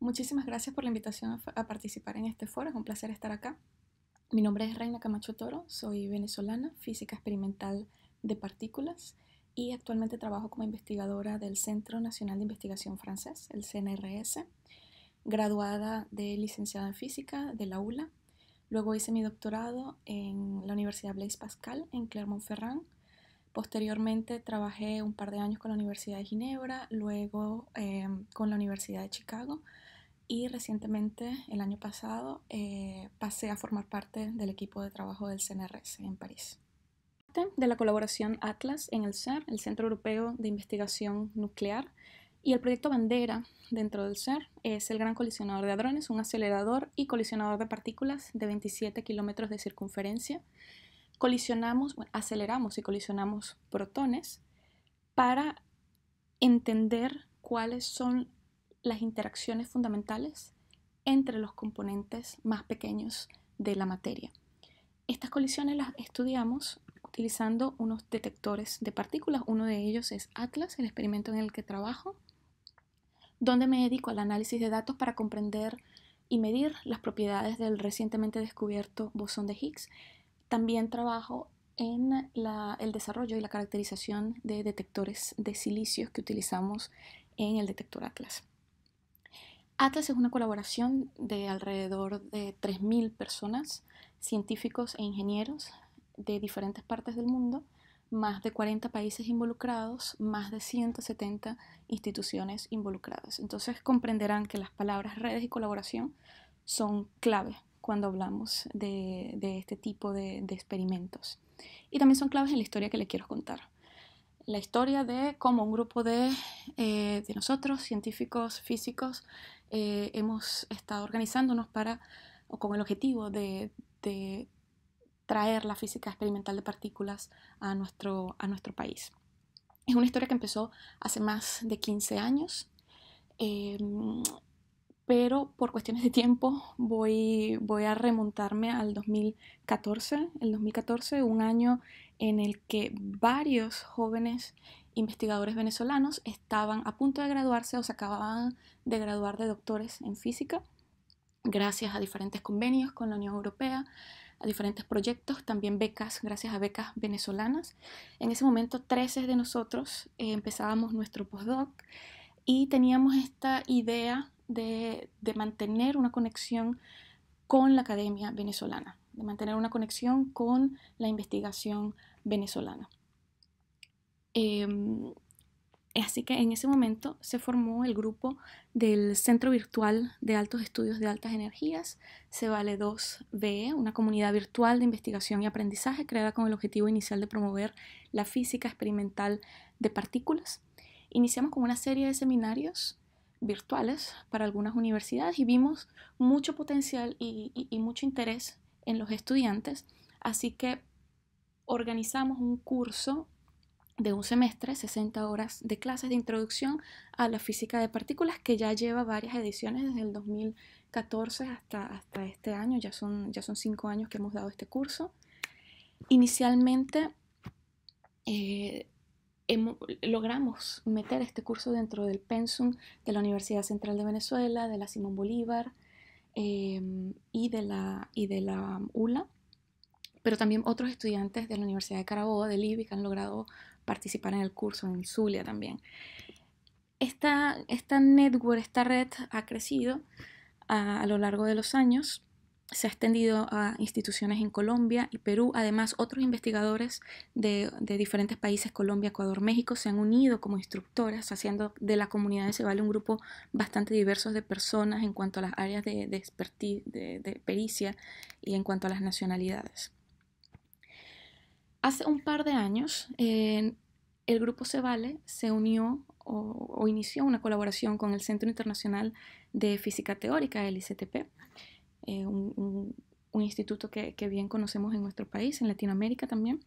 Muchísimas gracias por la invitación a, participar en este foro, es un placer estar acá. Mi nombre es Reina Camacho Toro, soy venezolana, física experimental de partículas y actualmente trabajo como investigadora del Centro Nacional de Investigación Francés, el CNRS, graduada de licenciada en física de la ULA. Luego hice mi doctorado en la Universidad Blaise Pascal en Clermont-Ferrand. Posteriormente trabajé un par de años con la Universidad de Ginebra, luego eh, con la Universidad de Chicago y recientemente, el año pasado, eh, pasé a formar parte del equipo de trabajo del CNRS en París. Parte De la colaboración Atlas en el CER, el Centro Europeo de Investigación Nuclear, y el proyecto Bandera dentro del CER es el Gran Colisionador de Hadrones, un acelerador y colisionador de partículas de 27 kilómetros de circunferencia. Colisionamos, aceleramos y colisionamos protones para entender cuáles son las interacciones fundamentales entre los componentes más pequeños de la materia. Estas colisiones las estudiamos utilizando unos detectores de partículas. Uno de ellos es Atlas, el experimento en el que trabajo, donde me dedico al análisis de datos para comprender y medir las propiedades del recientemente descubierto bosón de Higgs. También trabajo en el desarrollo y la caracterización de detectores de silicio que utilizamos en el detector Atlas. ATLAS es una colaboración de alrededor de 3.000 personas, científicos e ingenieros de diferentes partes del mundo, más de 40 países involucrados, más de 170 instituciones involucradas. Entonces comprenderán que las palabras redes y colaboración son clave cuando hablamos de, este tipo de, experimentos. Y también son claves en la historia que les quiero contar la historia de cómo un grupo de, eh, de, nosotros, científicos, físicos, eh, hemos estado organizándonos para, o con el objetivo de, traer la física experimental de partículas a nuestro, a nuestro país. Es una historia que empezó hace más de 15 años, em, pero por cuestiones de tiempo voy, voy a remontarme al 2014, el 2014, un año en el que varios jóvenes investigadores venezolanos estaban a punto de graduarse o se acababan de graduar de doctores en física, gracias a diferentes convenios con la Unión Europea, a diferentes proyectos, también becas, gracias a becas venezolanas. En ese momento, 13 de nosotros eh, empezábamos nuestro postdoc y teníamos esta idea de mantener una conexión con la academia venezolana, de mantener una conexión con la investigación venezolana. Em, así que en ese momento se formó el grupo del Centro Virtual de Altos Estudios de Altas Energías, Cevale 2BE, una comunidad virtual de investigación y aprendizaje creada con el objetivo inicial de promover la física experimental de partículas. Iniciamos con una serie de seminarios virtuales para algunas universidades y vimos mucho potencial y, y mucho interés en los estudiantes, así que organizamos un curso de un semestre, 60 horas de clases de introducción a la física de partículas que ya lleva varias ediciones desde el 2014 hasta, hasta este año, ya son, ya son cinco años que hemos dado este curso. Inicialmente eh, hemos, logramos meter este curso dentro del pensum de la Universidad Central de Venezuela, de la Simón Bolívar eh, y, de la, y de la ULA, pero también otros estudiantes de la Universidad de Carabobo, de que han logrado participar en el curso en Zulia también. Esta, network, esta red ha crecido ah, a, lo largo de los años se ha extendido a instituciones en Colombia y Perú. Además, otros investigadores de, diferentes países, Colombia, Ecuador, México, se han unido como instructoras, haciendo de la comunidad de vale un grupo bastante diverso de personas en cuanto a las áreas de pericia y en cuanto a las nacionalidades. Hace un par de años, el grupo CEVALE se unió o, inició una colaboración con el Centro Internacional de Física Teórica, el ICTP, eh, un, instituto que bien conocemos en nuestro país, en Latinoamérica también.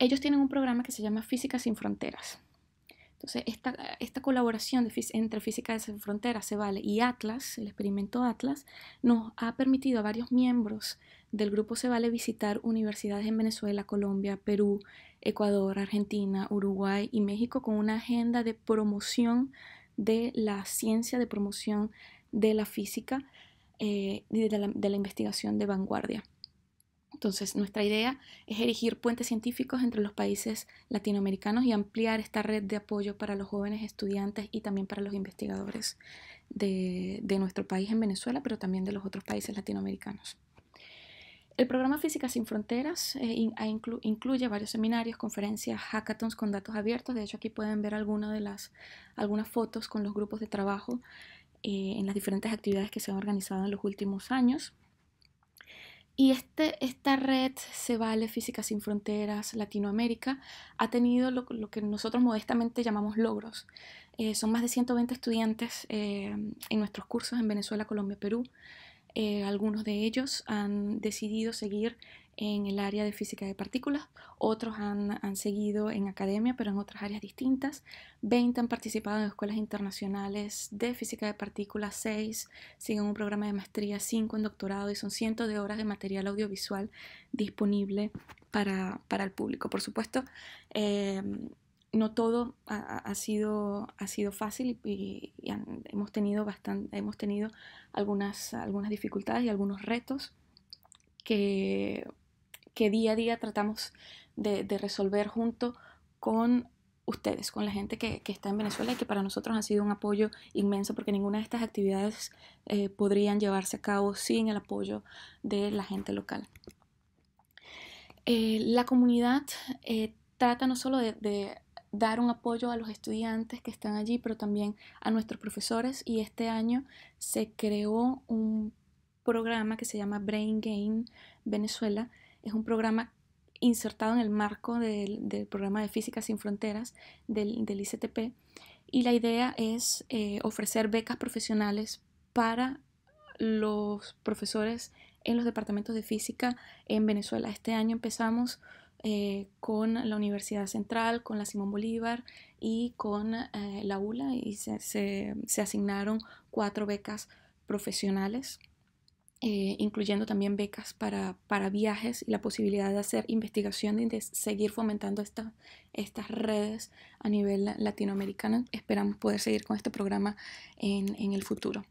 Ellos tienen un programa que se llama Física sin Fronteras. Entonces, esta, esta colaboración entre Física de Frontera, Cebale y Atlas, el experimento Atlas, nos ha permitido a varios miembros del grupo Cebale visitar universidades en Venezuela, Colombia, Perú, Ecuador, Argentina, Uruguay y México con una agenda de promoción de la ciencia, de promoción de la física eh, y de la investigación de vanguardia. Entonces, nuestra idea es erigir puentes científicos entre los países latinoamericanos y ampliar esta red de apoyo para los jóvenes estudiantes y también para los investigadores de, nuestro país en Venezuela, pero también de los otros países latinoamericanos. El programa Física Sin Fronteras eh, incluye varios seminarios, conferencias, hackathons con datos abiertos. De hecho, aquí pueden ver de las, algunas fotos con los grupos de trabajo eh, en las diferentes actividades que se han organizado en los últimos años. Y este, esta red se vale Física Sin Fronteras Latinoamérica ha tenido lo, que nosotros modestamente llamamos logros. Eh, son más de 120 estudiantes eh, en nuestros cursos en Venezuela, Colombia, Perú. Eh, algunos de ellos han decidido seguir en el área de física de partículas, otros han, han, seguido en academia, pero en otras áreas distintas. 20 han participado en escuelas internacionales de física de partículas, 6 siguen un programa de maestría, 5 en doctorado y son cientos de horas de material audiovisual disponible para, para el público. Por supuesto, em, no todo ha, sido, ha sido fácil y, hemos tenido, bastante, hemos tenido algunas, algunas dificultades y algunos retos que que día a día tratamos de, resolver junto con ustedes, con la gente que, está en Venezuela y que para nosotros ha sido un apoyo inmenso porque ninguna de estas actividades eh, podrían llevarse a cabo sin el apoyo de la gente local. Eh, la comunidad eh, trata no solo de, de, dar un apoyo a los estudiantes que están allí, pero también a nuestros profesores y este año se creó un programa que se llama Brain Gain Venezuela, es un programa insertado en el marco del, programa de Física Sin Fronteras del, ICTP y la idea es eh, ofrecer becas profesionales para los profesores en los departamentos de física en Venezuela. Este año empezamos eh, con la Universidad Central, con la Simón Bolívar y con eh, la ULA y se asignaron cuatro becas profesionales eh, incluyendo también becas para, viajes y la posibilidad de hacer investigación y de seguir fomentando estas redes a nivel latinoamericano. Esperamos poder seguir con este programa en, el futuro.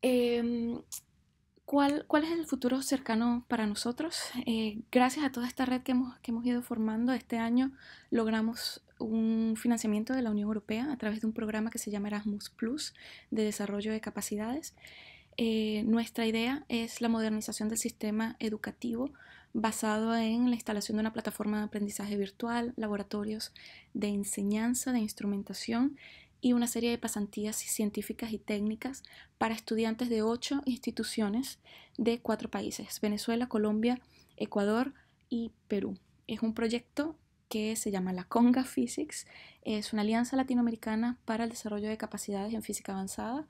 Em, ¿cuál, ¿Cuál es el futuro cercano para nosotros? Eh, gracias a toda esta red que hemos, que hemos ido formando este año, logramos un financiamiento de la Unión Europea a través de un programa que se llama Erasmus Plus de desarrollo de capacidades. Eh, nuestra idea es la modernización del sistema educativo basado en la instalación de una plataforma de aprendizaje virtual, laboratorios de enseñanza, de instrumentación y una serie de pasantías científicas y técnicas para estudiantes de ocho instituciones de cuatro países, Venezuela, Colombia, Ecuador y Perú. Es un proyecto que se llama la Conga Physics. Es una alianza latinoamericana para el desarrollo de capacidades en física avanzada.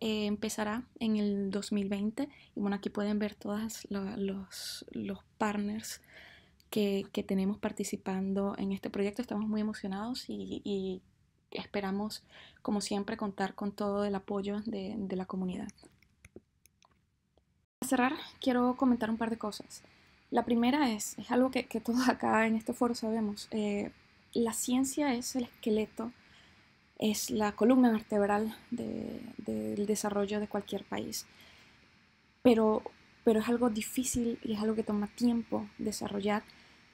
Eh, empezará en el 2020 y bueno, aquí pueden ver todos los, los, partners que, que, tenemos participando en este proyecto. Estamos muy emocionados y, y esperamos, como siempre, contar con todo el apoyo de, de la comunidad. Para cerrar, quiero comentar un par de cosas. La primera es, es algo que, todos acá en este foro sabemos, eh, la ciencia es el esqueleto, es la columna vertebral del desarrollo de cualquier país, pero, pero es algo difícil y es algo que toma tiempo desarrollar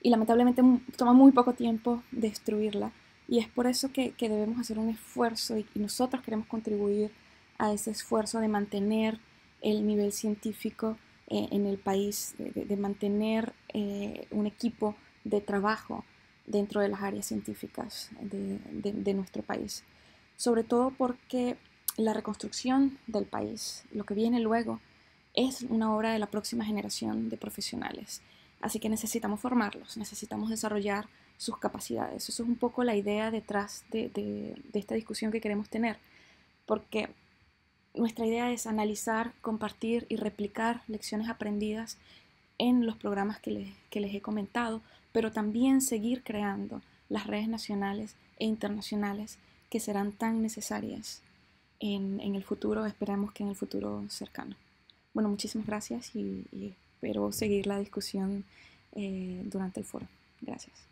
y lamentablemente toma muy poco tiempo destruirla. Y es por eso que, debemos hacer un esfuerzo y, nosotros queremos contribuir a ese esfuerzo de mantener el nivel científico eh, en el país, de, mantener eh, un equipo de trabajo dentro de las áreas científicas de, nuestro país. Sobre todo porque la reconstrucción del país, lo que viene luego, es una obra de la próxima generación de profesionales. Así que necesitamos formarlos, necesitamos desarrollar sus capacidades. Eso es un poco la idea detrás de, de, esta discusión que queremos tener, porque nuestra idea es analizar, compartir y replicar lecciones aprendidas en los programas que les, he comentado, pero también seguir creando las redes nacionales e internacionales que serán tan necesarias en, el futuro, esperamos que en el futuro cercano. Bueno, muchísimas gracias y, espero seguir la discusión eh, durante el foro. Gracias.